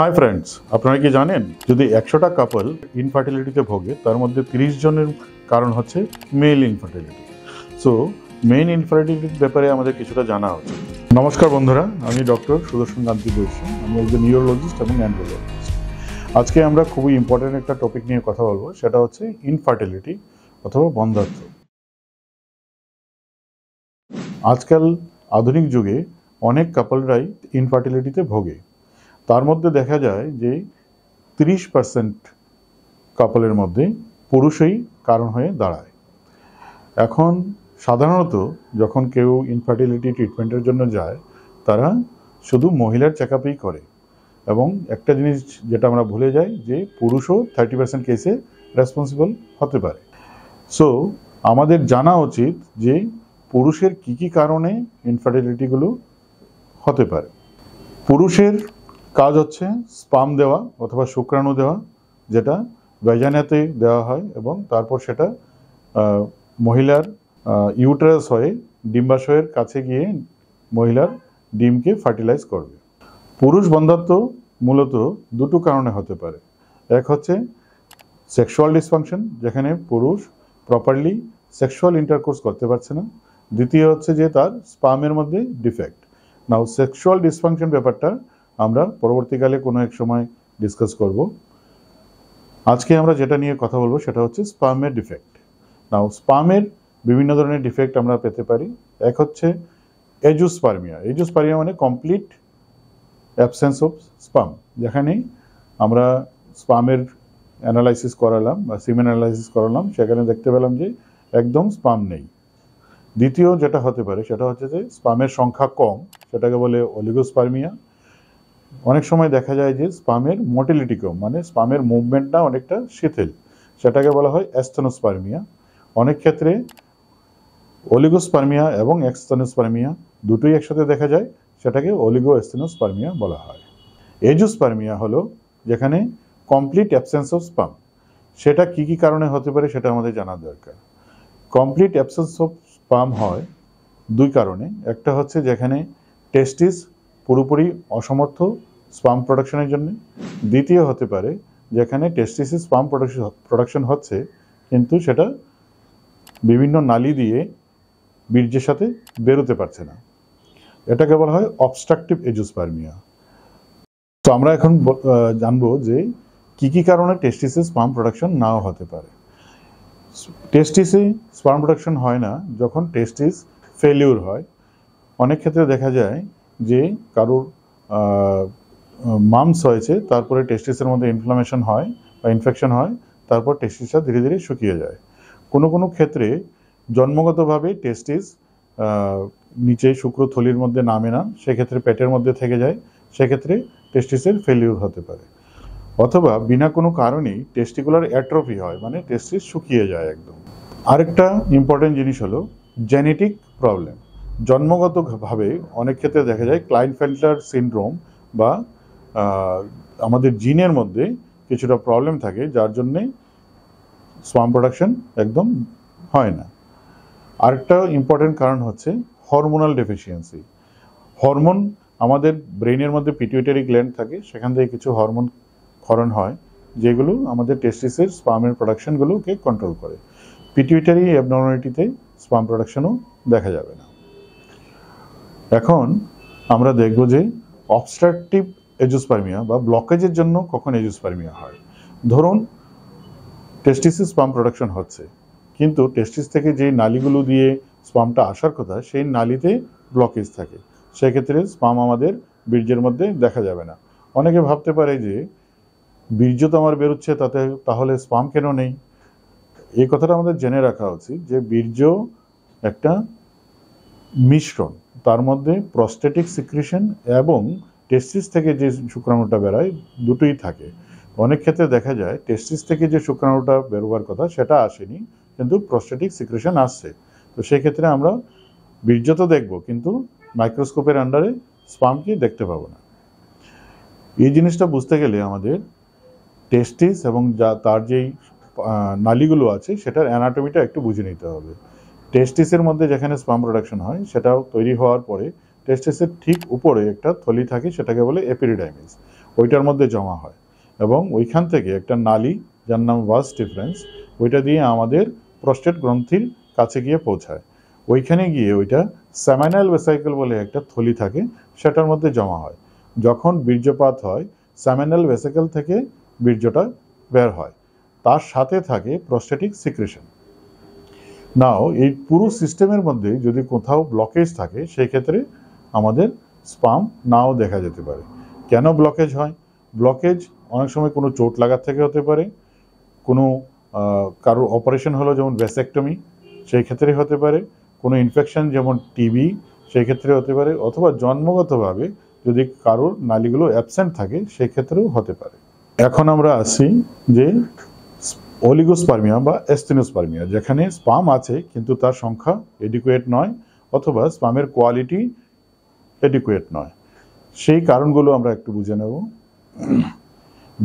hi friends আপনারা কি জানেন যদি একশোটা কাপল ইনফার্টিলিটিতে ভোগে তার মধ্যে তিরিশ জনের কারণ হচ্ছে মেল ইনফার্টিলিটি সো মেন ইনফার্টিলিটির ব্যাপারে আমাদের কিছুটা জানা হচ্ছে নমস্কার বন্ধুরা আমি ডক্টর সুদর্শন কান্তি বৈশ্য আমি একজন নিউরোলজিস্ট এবং অ্যান্ড্রোলজিস্ট আজকে আমরা খুবই ইম্পর্ট্যান্ট একটা টপিক নিয়ে কথা বলবো সেটা হচ্ছে ইনফার্টিলিটি অথবা বন্ধাত্ম আজকাল আধুনিক যুগে অনেক কাপলরাই ইনফার্টিলিটিতে ভোগে তার মধ্যে দেখা যায় যে ত্রিশ পার্সেন্ট কাপলের মধ্যে পুরুষই কারণ হয়ে দাঁড়ায় এখন সাধারণত যখন কেউ ইনফার্টিলিটি ট্রিটমেন্টের জন্য যায় তারা শুধু মহিলার চেক করে এবং একটা জিনিস যেটা আমরা ভুলে যাই যে পুরুষও থার্টি পার্সেন্ট কেসে রেসপন্সিবল হতে পারে সো আমাদের জানা উচিত যে পুরুষের কি কি কারণে ইনফার্টিলিটিগুলো হতে পারে পুরুষের কাজ হচ্ছে স্পাম দেওয়া অথবা শুক্রাণু দেওয়া যেটা ভ্যাজানাতে দেওয়া হয় এবং তারপর সেটা মহিলার ইউটারাস হয়ে ডিম্বাশয়ের কাছে গিয়ে মহিলার ডিমকে ফার্টিলাইজ করবে পুরুষ বন্ধাত্ব মূলত দুটো কারণে হতে পারে এক হচ্ছে সেক্সুয়াল ডিসফাংশন যেখানে পুরুষ প্রপারলি সেক্সুয়াল ইন্টারকোর্স করতে পারছে না দ্বিতীয় হচ্ছে যে তার স্পামের মধ্যে ডিফেক্ট নাও সেক্সুয়াল ডিসফাংশন ব্যাপারটা আমরা পরবর্তীকালে কোনো এক সময় ডিসকাস করব আজকে আমরা যেটা নিয়ে কথা বলবো সেটা হচ্ছে স্পামের ডিফেক্ট নাও স্পামের বিভিন্ন ধরনের ডিফেক্ট আমরা পেতে পারি এক হচ্ছে এজুস্পার্মিয়া এজুস্পার্মিয়া মানে কমপ্লিট অ্যাবসেন্স অফ স্পাম যেখানে আমরা স্পামের অ্যানালাইসিস করালাম বা সিম অ্যানালাইসিস করালাম সেখানে দেখতে পেলাম যে একদম স্পাম নেই দ্বিতীয় যেটা হতে পারে সেটা হচ্ছে যে স্পামের সংখ্যা কম সেটাকে বলে অলিগোস্পার্মিয়া অনেক সময় দেখা যায় যে স্পামের মোটিলিটি কম মানে স্পামের মুভমেন্টটা অনেকটা শিথিল সেটাকে বলা হয় অ্যাস্থনোস্পার্মিয়া অনেক ক্ষেত্রে অলিগোস্পার্মিয়া এবং অ্যাক্সথনোস্পার্মিয়া দুটোই একসাথে দেখা যায় সেটাকে অলিগো অ্যাস্থনোস্পার্মিয়া বলা হয় এজোস্পার্মিয়া হলো যেখানে কমপ্লিট অ্যাবসেন্স অফ স্পাম সেটা কি কি কারণে হতে পারে সেটা আমাদের জানা দরকার কমপ্লিট অ্যাবসেন্স অফ স্পাম হয় দুই কারণে একটা হচ্ছে যেখানে টেস্টিস পুরোপুরি অসমর্থ স্পাম প্রোডাকশনের জন্য দ্বিতীয় হতে পারে যেখানে টেস্টিসে স্পাম প্রোডাকশন প্রোডাকশন হচ্ছে কিন্তু সেটা বিভিন্ন নালি দিয়ে বীর্যের সাথে বেরোতে পারছে না এটাকে বলা হয় অবস্ট্রাকটিভ এজোস্পার্মিয়া তো আমরা এখন জানবো যে কি কি কারণে টেস্টিসে স্পাম প্রোডাকশন নাও হতে পারে টেস্টিসে স্পাম প্রোডাকশন হয় না যখন টেস্টিস ফেলিউর হয় অনেক ক্ষেত্রে দেখা যায় যে কারোর মামস হয়েছে তারপরে টেস্টিসের মধ্যে ইনফ্লামেশন হয় বা ইনফেকশন হয় তারপর টেস্টিসটা ধীরে ধীরে শুকিয়ে যায় কোনো কোনো ক্ষেত্রে জন্মগতভাবে টেস্টিস নিচে শুক্রথলির মধ্যে নামে না সেক্ষেত্রে পেটের মধ্যে থেকে যায় সেক্ষেত্রে টেস্টিসের ফেলিউর হতে পারে অথবা বিনা কোনো কারণেই টেস্টিকুলার অ্যাট্রফি হয় মানে টেস্টিস শুকিয়ে যায় একদম আরেকটা ইম্পর্টেন্ট জিনিস হলো জেনেটিক প্রবলেম জন্মগতভাবে অনেক ক্ষেত্রে দেখা যায় ক্লাইনফেল্টার সিন্ড্রোম বা আমাদের জিনের মধ্যে কিছুটা প্রবলেম থাকে যার জন্যে সোয়াম প্রোডাকশন একদম হয় না আরেকটা ইম্পর্টেন্ট কারণ হচ্ছে হরমোনাল ডেফিসিয়েন্সি হরমোন আমাদের ব্রেনের মধ্যে পিটিউটারি গ্ল্যান্ড থাকে সেখান থেকে কিছু হরমোন ক্ষরণ হয় যেগুলো আমাদের টেস্টিসের স্পামের প্রোডাকশনগুলোকে কন্ট্রোল করে পিটিউটারি অ্যাবনর্মালিটিতে স্পাম প্রোডাকশনও দেখা যাবে না এখন আমরা দেখব যে অবস্ট্রাকটিভ এজোস্পার্মিয়া বা ব্লকেজের জন্য কখন এজোস্পার্মিয়া হয় ধরুন টেস্টিসে স্পাম প্রোডাকশন হচ্ছে কিন্তু টেস্টিস থেকে যে নালিগুলো দিয়ে স্পামটা আসার কথা সেই নালিতে ব্লকেজ থাকে সেক্ষেত্রে স্পাম আমাদের বীর্যের মধ্যে দেখা যাবে না অনেকে ভাবতে পারে যে বীর্য তো আমার বেরোচ্ছে তাতে তাহলে স্পাম কেন নেই এই কথাটা আমাদের জেনে রাখা উচিত যে বীর্য একটা মিশ্রণ তার মধ্যে প্রস্টেটিক সিক্রিশন এবং টেস্টিস থেকে যে শুক্রাণুটা বেরোয় দুটোই থাকে অনেক ক্ষেত্রে দেখা যায় টেস্টিস থেকে যে শুক্রাণুটা বেরোবার কথা সেটা আসেনি কিন্তু প্রস্টেটিক সিক্রেশন আসছে তো সেক্ষেত্রে আমরা বীর্য তো দেখব কিন্তু মাইক্রোস্কোপের আন্ডারে স্পামকে দেখতে পাবো না এই জিনিসটা বুঝতে গেলে আমাদের টেস্টিস এবং যা তার যেই নালিগুলো আছে সেটার অ্যানাটমিটা একটু বুঝে নিতে হবে টেস্টিসের মধ্যে যেখানে স্পাম প্রোডাকশন হয় সেটাও তৈরি হওয়ার পরে টেস্টিসের ঠিক উপরে একটা থলি থাকে সেটাকে বলে এপিডিডাইমিস ওইটার মধ্যে জমা হয় এবং ওইখান থেকে একটা নালি যার নাম ভাস ডিফারেন্স ওইটা দিয়ে আমাদের প্রস্টেট গ্রন্থির কাছে গিয়ে পৌঁছায় ওইখানে গিয়ে ওইটা স্যামাইনাইল ভেসাইকেল বলে একটা থলি থাকে সেটার মধ্যে জমা হয় যখন বীর্যপাত হয় স্যামাইনাল ভেসাইকেল থেকে বীর্যটা বের হয় তার সাথে থাকে প্রস্টেটিক সিক্রেশন নাও এই পুরো সিস্টেমের মধ্যে যদি কোথাও ব্লকেজ থাকে সেই ক্ষেত্রে আমাদের স্পাম নাও দেখা যেতে পারে কেন ব্লকেজ হয় ব্লকেজ অনেক সময় কোনো চোট লাগার থেকে হতে পারে কোনো কারোর অপারেশন হলো যেমন ভ্যাসেকটমি সেই ক্ষেত্রে হতে পারে কোনো ইনফেকশন যেমন টিবি সেই ক্ষেত্রে হতে পারে অথবা জন্মগতভাবে যদি কারোর নালিগুলো অ্যাবসেন্ট থাকে সেক্ষেত্রেও হতে পারে এখন আমরা আসি যে অলিগোস্পার্মিয়া বা এস্থেনোস্পার্মিয়া যেখানে স্পাম আছে কিন্তু তার সংখ্যা এডিকুয়েট নয় অথবা স্পামের কোয়ালিটি এডিকুয়েট নয় সেই কারণগুলো আমরা একটু বুঝে নেব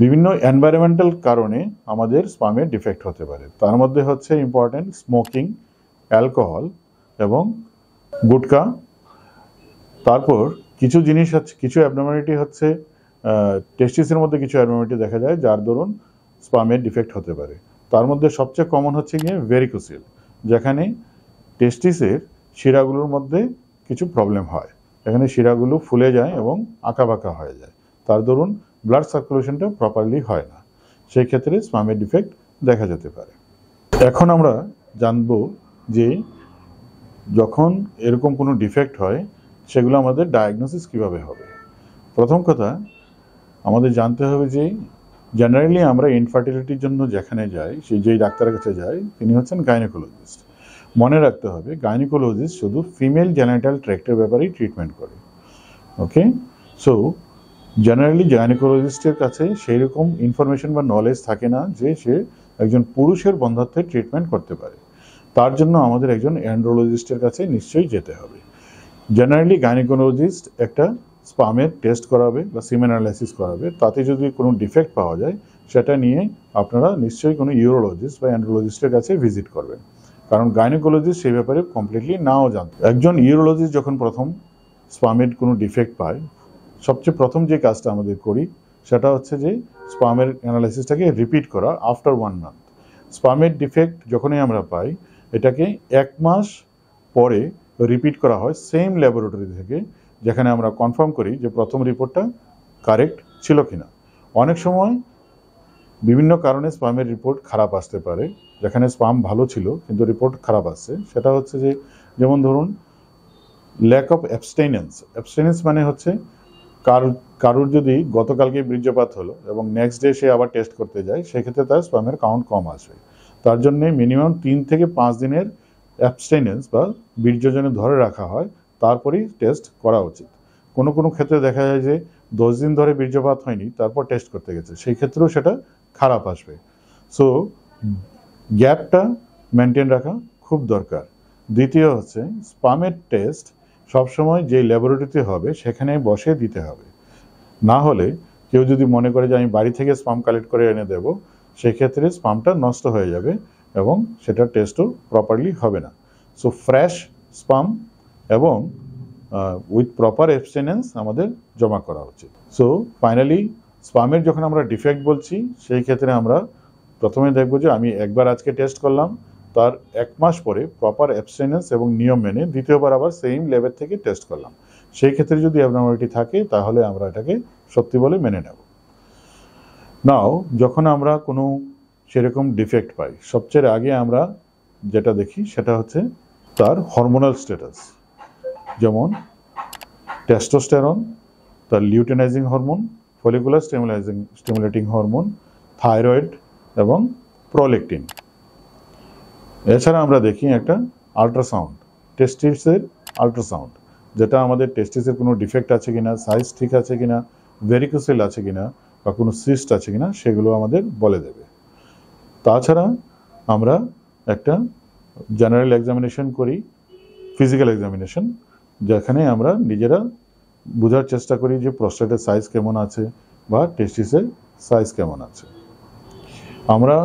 বিভিন্ন এনভায়রনমেন্টাল কারণে আমাদের স্পামে ডিফেক্ট হতে পারে তার মধ্যে হচ্ছে ইম্পর্টেন্ট স্মোকিং অ্যালকোহল এবং গুটকা তারপর কিছু জিনিস হচ্ছে কিছু অ্যাবনর্মালিটি হচ্ছে টেস্টিসের মধ্যে কিছু অ্যাবনর্মালিটি দেখা যায় যার দরুন স্পামের ডিফেক্ট হতে পারে তার মধ্যে সবচেয়ে কমন হচ্ছে গিয়ে ভেরিকোসিল যেখানে টেস্টিসের শিরাগুলোর মধ্যে কিছু প্রবলেম হয় এখানে শিরাগুলো ফুলে যায় এবং আঁকাবাঁকা হয়ে যায় তার দরুন ব্লাড সার্কুলেশনটা প্রপারলি হয় না সেই ক্ষেত্রে স্পামের ডিফেক্ট দেখা যেতে পারে এখন আমরা জানব যে যখন এরকম কোনো ডিফেক্ট হয় সেগুলো আমাদের ডায়াগনোসিস কিভাবে হবে প্রথম কথা আমাদের জানতে হবে যে জেনারেলি আমরা ইনফার্টিলিটির জন্য যেখানে যাই সেই যেই ডাক্তারের কাছে যাই তিনি হচ্ছেন গাইনোকোলজিস্ট মনে রাখতে হবে গাইনোকোলজিস্ট শুধু ফিমেল জেনাইটাল ট্র্যাক্টের ব্যাপারেই ট্রিটমেন্ট করে ওকে সো জেনারেলি গাইনোকোলজিস্টের কাছে সেই রকম ইনফরমেশন বা নলেজ থাকে না যে সে একজন পুরুষের বন্ধাত্বের ট্রিটমেন্ট করতে পারে তার জন্য আমাদের একজন অ্যান্ড্রোলজিস্টের কাছে নিশ্চয়ই যেতে হবে জেনারেলি গাইনোকোলজিস্ট একটা স্পামের টেস্ট করাবে বা সিমেন অ্যানালাইসিস করাবে তাতে যদি কোনো ডিফেক্ট পাওয়া যায় সেটা নিয়ে আপনারা নিশ্চয়ই কোনো ইউরোলজিস্ট বা অ্যান্ড্রোলজিস্টের কাছে ভিজিট করবেন কারণ গাইনোকোলজিস্ট সেই ব্যাপারে কমপ্লিটলি নাও জানত একজন ইউরোলজিস্ট যখন প্রথম স্পামের কোনো ডিফেক্ট পায় সবচেয়ে প্রথম যে কাজটা আমাদের করি সেটা হচ্ছে যে স্পামের অ্যানালাইসিসটাকে রিপিট করা আফটার ওয়ান মান্থ স্পামের ডিফেক্ট যখনই আমরা পাই এটাকে এক মাস পরে রিপিট করা হয় সেম ল্যাবরেটরি থেকে যেখানে আমরা কনফার্ম করি যে প্রথম রিপোর্টটা কারেক্ট ছিল কিনা অনেক সময় বিভিন্ন কারণে স্পামের রিপোর্ট খারাপ আসতে পারে যেখানে স্পাম ভালো ছিল কিন্তু রিপোর্ট খারাপ আসছে সেটা হচ্ছে যে যেমন ধরুন ল্যাক অফ অ্যাবস্টেনেন্স অ্যাবস্টেনেন্স মানে হচ্ছে কারুর কারুর যদি গতকালকে বীর্যপাত হলো এবং নেক্সট ডে সে আবার টেস্ট করতে যায় সেক্ষেত্রে তার স্পামের কাউন্ট কম আসবে তার জন্যে মিনিমাম তিন থেকে পাঁচ দিনের অ্যাবস্টেনেন্স বা বীর্যজনে ধরে রাখা হয় তারপরেই টেস্ট করা উচিত কোনো কোনো ক্ষেত্রে দেখা যায় যে দশ দিন ধরে বীর্যপাত হয়নি তারপর টেস্ট করতে গেছে সেই ক্ষেত্রেও সেটা খারাপ আসবে সো গ্যাপটা মেনটেন রাখা খুব দরকার দ্বিতীয় হচ্ছে স্পামের টেস্ট সবসময় যে ল্যাবরেটরিতে হবে সেখানে বসে দিতে হবে না হলে কেউ যদি মনে করে যে আমি বাড়ি থেকে স্পাম কালেক্ট করে এনে দেব সেক্ষেত্রে স্পামটা নষ্ট হয়ে যাবে এবং সেটা টেস্টও প্রপারলি হবে না সো ফ্রেশ স্পাম এবং উইথ প্রপার অ্যাবস্টেনেন্স আমাদের জমা করা উচিত সো ফাইনালি স্পামের যখন আমরা ডিফেক্ট বলছি সেই ক্ষেত্রে আমরা প্রথমে দেখব যে আমি একবার আজকে টেস্ট করলাম তার এক মাস পরে প্রপার অ্যাবসেন্স এবং নিয়ম মেনে দ্বিতীয়বার আবার সেম লেভেল থেকে টেস্ট করলাম সেই ক্ষেত্রে যদি অ্যাবনর্মালিটি থাকে তাহলে আমরা এটাকে সত্যি বলে মেনে নেব নাও যখন আমরা কোনো সেরকম ডিফেক্ট পাই সবচেয়ে আগে আমরা যেটা দেখি সেটা হচ্ছে তার হরমোনাল স্ট্যাটাস যেমন টেস্টোস্টেরন তার luteinizing hormone follicular stimulating stimulating hormone thyroid এবং প্রোলেকটিন এছাড়া আমরা দেখি একটা আল্ট্রাসাউন্ড টেস্টিসের আল্ট্রাসাউন্ড যেটা আমাদের টেস্টিসের কোনো ডিফেক্ট আছে কিনা সাইজ ঠিক আছে কিনা ভেরিকোসেল আছে কিনা বা কোনো সিস্ট আছে কিনা সেগুলো আমাদের বলে দেবে তাছাড়া আমরা একটা জেনারেল এক্সামিনেশন করি ফিজিক্যাল এক্সামিনেশন যেখানে আমরা নিজেরা বোঝার চেষ্টা করি যে প্রস্টেটের সাইজ কেমন আছে বা টেস্টিসের সাইজ কেমন আছে আমরা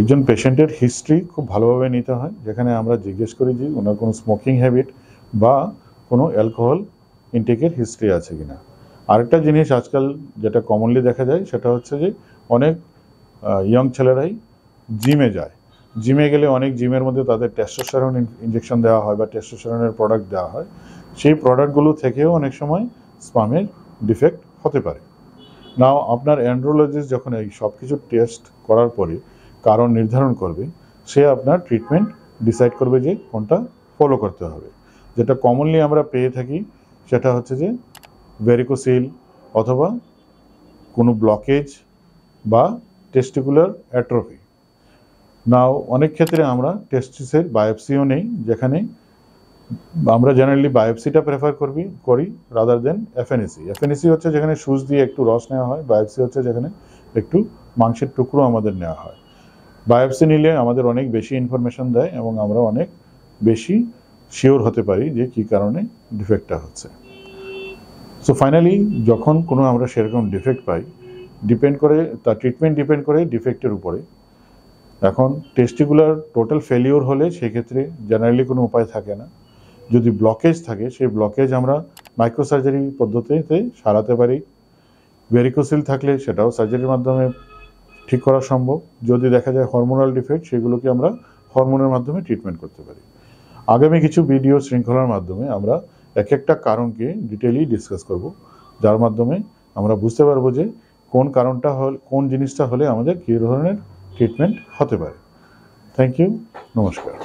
একজন পেশেন্টের হিস্ট্রি খুব ভালোভাবে নিতে হয় যেখানে আমরা জিজ্ঞেস করি যে ওনার কোনো স্মোকিং হ্যাবিট বা কোনো অ্যালকোহল ইনটেকের হিস্ট্রি আছে কিনা আরেকটা জিনিস আজকাল যেটা কমনলি দেখা যায় সেটা হচ্ছে যে অনেক ইয়ং ছেলেরাই জিমে যায় জিমে গেলে অনেক জিমের মধ্যে তাদের টেস্টোসেরন ইঞ্জেকশন দেওয়া হয় বা টেস্টোসেরনের প্রোডাক্ট দেওয়া হয় সেই প্রোডাক্টগুলো থেকেও অনেক সময় স্পামের ডিফেক্ট হতে পারে নাও আপনার অ্যান্ড্রোলজিস্ট যখন এই সব কিছু টেস্ট করার পরে কারণ নির্ধারণ করবে সে আপনার ট্রিটমেন্ট ডিসাইড করবে যে কোনটা ফলো করতে হবে যেটা কমনলি আমরা পেয়ে থাকি সেটা হচ্ছে যে ভেরিকোসিল অথবা কোনো ব্লকেজ বা টেস্টিকুলার অ্যাট্রফি নাও অনেক ক্ষেত্রে আমরা টেস্টিসের বায়োপসিও নেই যেখানে আমরা জেনারেলি বায়োপসিটা প্রেফার করবি করি রাদার দেন এফএনএসি এফএনএসি হচ্ছে যেখানে সুজ দিয়ে একটু রস নেওয়া হয় বায়োপসি হচ্ছে যেখানে একটু মাংসের টুকরো আমাদের নেওয়া হয় বায়োপসি নিলে আমাদের অনেক বেশি ইনফরমেশন দেয় এবং আমরা অনেক বেশি শিওর হতে পারি যে কি কারণে ডিফেক্টটা হচ্ছে সো ফাইনালি যখন কোনো আমরা সেরকম ডিফেক্ট পাই ডিপেন্ড করে তার ট্রিটমেন্ট ডিপেন্ড করে ডিফেক্টের উপরে এখন টেস্টিকুলার টোটাল ফেলিওর হলে সেক্ষেত্রে জেনারেলি কোনো উপায় থাকে না যদি ব্লকেজ থাকে সেই ব্লকেজ আমরা মাইক্রোসার্জারি পদ্ধতিতে সারাতে পারি ভেরিকোসিল থাকলে সেটাও সার্জারির মাধ্যমে ঠিক করা সম্ভব যদি দেখা যায় হরমোনাল ডিফেক্ট সেগুলোকে আমরা হরমোনের মাধ্যমে ট্রিটমেন্ট করতে পারি আগামী কিছু ভিডিও শৃঙ্খলার মাধ্যমে আমরা এক একটা কারণকে ডিটেলি ডিসকাস করব যার মাধ্যমে আমরা বুঝতে পারবো যে কোন কারণটা হল কোন জিনিসটা হলে আমাদের কী ধরনের ট্রিটমেন্ট হতে পারে থ্যাংক ইউ নমস্কার